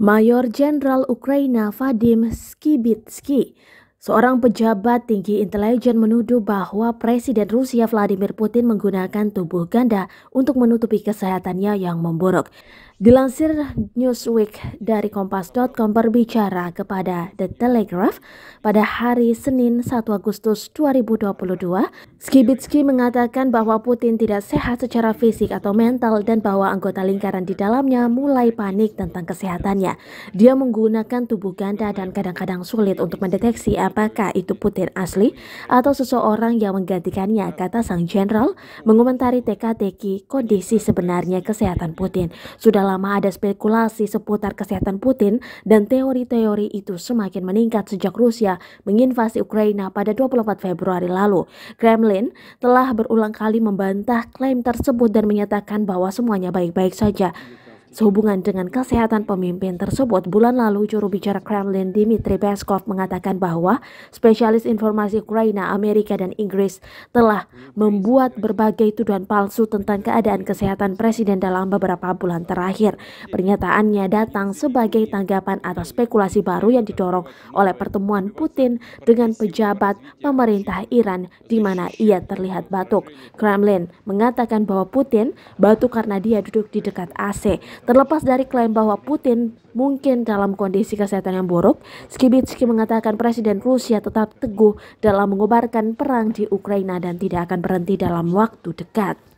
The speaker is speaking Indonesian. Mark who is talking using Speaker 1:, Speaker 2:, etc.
Speaker 1: Mayor Jenderal Ukraina Vadim Skibitsky Seorang pejabat tinggi intelijen menuduh bahwa Presiden Rusia Vladimir Putin menggunakan tubuh ganda untuk menutupi kesehatannya yang memburuk. Dilansir Newsweek dari Kompas.com berbicara kepada The Telegraph pada hari Senin 1 Agustus 2022, Skibitsky mengatakan bahwa Putin tidak sehat secara fisik atau mental dan bahwa anggota lingkaran di dalamnya mulai panik tentang kesehatannya. Dia menggunakan tubuh ganda dan kadang-kadang sulit untuk mendeteksi apakah itu Putin asli atau seseorang yang menggantikannya, kata sang jenderal mengomentari teka-teki kondisi sebenarnya kesehatan Putin. Sudah lama ada spekulasi seputar kesehatan Putin dan teori-teori itu semakin meningkat sejak Rusia menginvasi Ukraina pada 24 Februari lalu. Kremlin telah berulang kali membantah klaim tersebut dan menyatakan bahwa semuanya baik-baik saja. Sehubungan dengan kesehatan pemimpin tersebut, bulan lalu juru bicara Kremlin Dmitry Peskov mengatakan bahwa spesialis informasi Ukraina, Amerika, dan Inggris telah membuat berbagai tuduhan palsu tentang keadaan kesehatan presiden dalam beberapa bulan terakhir. Pernyataannya datang sebagai tanggapan atas spekulasi baru yang didorong oleh pertemuan Putin dengan pejabat pemerintah Iran di mana ia terlihat batuk. Kremlin mengatakan bahwa Putin batuk karena dia duduk di dekat AC. Terlepas dari klaim bahwa Putin mungkin dalam kondisi kesehatan yang buruk, Skibitsky mengatakan Presiden Rusia tetap teguh dalam mengobarkan perang di Ukraina dan tidak akan berhenti dalam waktu dekat.